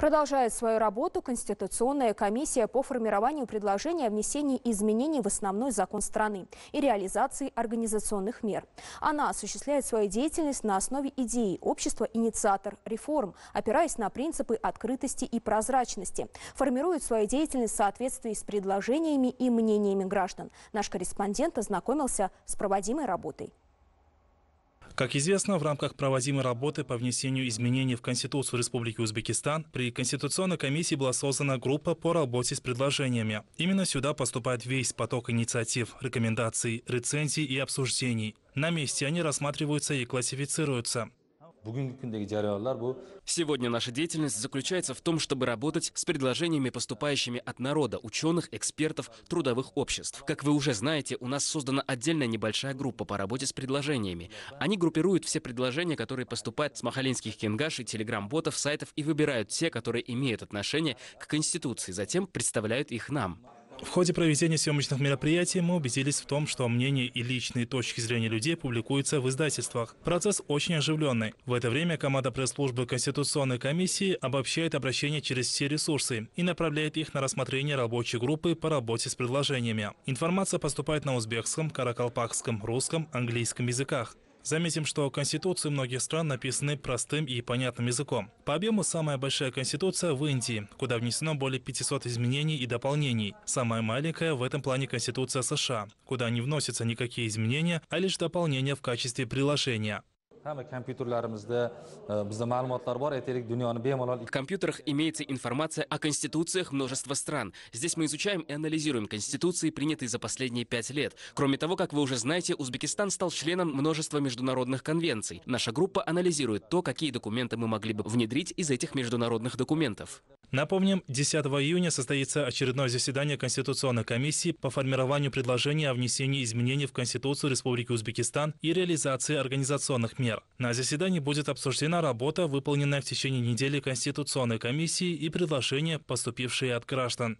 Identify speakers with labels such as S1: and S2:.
S1: Продолжает свою работу Конституционная комиссия по формированию предложения о внесении изменений в основной закон страны и реализации организационных мер. Она осуществляет свою деятельность на основе идеи общества инициатор реформ, опираясь на принципы открытости и прозрачности. Формирует свою деятельность в соответствии с предложениями и мнениями граждан. Наш корреспондент ознакомился с проводимой работой.
S2: Как известно, в рамках проводимой работы по внесению изменений в Конституцию Республики Узбекистан при Конституционной комиссии была создана группа по работе с предложениями. Именно сюда поступает весь поток инициатив, рекомендаций, рецензий и обсуждений. На месте они
S3: рассматриваются и классифицируются. Сегодня наша деятельность заключается в том, чтобы работать с предложениями, поступающими от народа, ученых, экспертов, трудовых обществ. Как вы уже знаете, у нас создана отдельная небольшая группа по работе с предложениями. Они группируют все предложения, которые поступают с махалинских кингаш и телеграм-ботов, сайтов и выбирают те, которые имеют отношение к Конституции, затем представляют их нам.
S2: В ходе проведения съемочных мероприятий мы убедились в том, что мнения и личные точки зрения людей публикуются в издательствах. Процесс очень оживленный. В это время команда пресс-службы Конституционной комиссии обобщает обращения через все ресурсы и направляет их на рассмотрение рабочей группы по работе с предложениями. Информация поступает на узбекском, каракалпакском, русском, английском языках. Заметим, что конституции многих стран написаны простым и понятным языком. По объему самая большая конституция в Индии, куда внесено более 500 изменений и дополнений. Самая маленькая в этом плане конституция США, куда не вносятся никакие изменения, а лишь дополнения в качестве
S3: приложения. E, в компьютерах имеется информация о конституциях множества стран здесь мы изучаем и анализируем конституции принятые за последние пять лет кроме того как вы уже знаете узбекистан стал членом множества международных конвенций наша группа анализирует то какие документы мы могли бы внедрить из этих международных документов
S2: Напомним, 10 июня состоится очередное заседание Конституционной комиссии по формированию предложения о внесении изменений в Конституцию Республики Узбекистан и реализации организационных мер. На заседании будет обсуждена работа, выполненная в течение недели Конституционной комиссии и предложения, поступившие от граждан.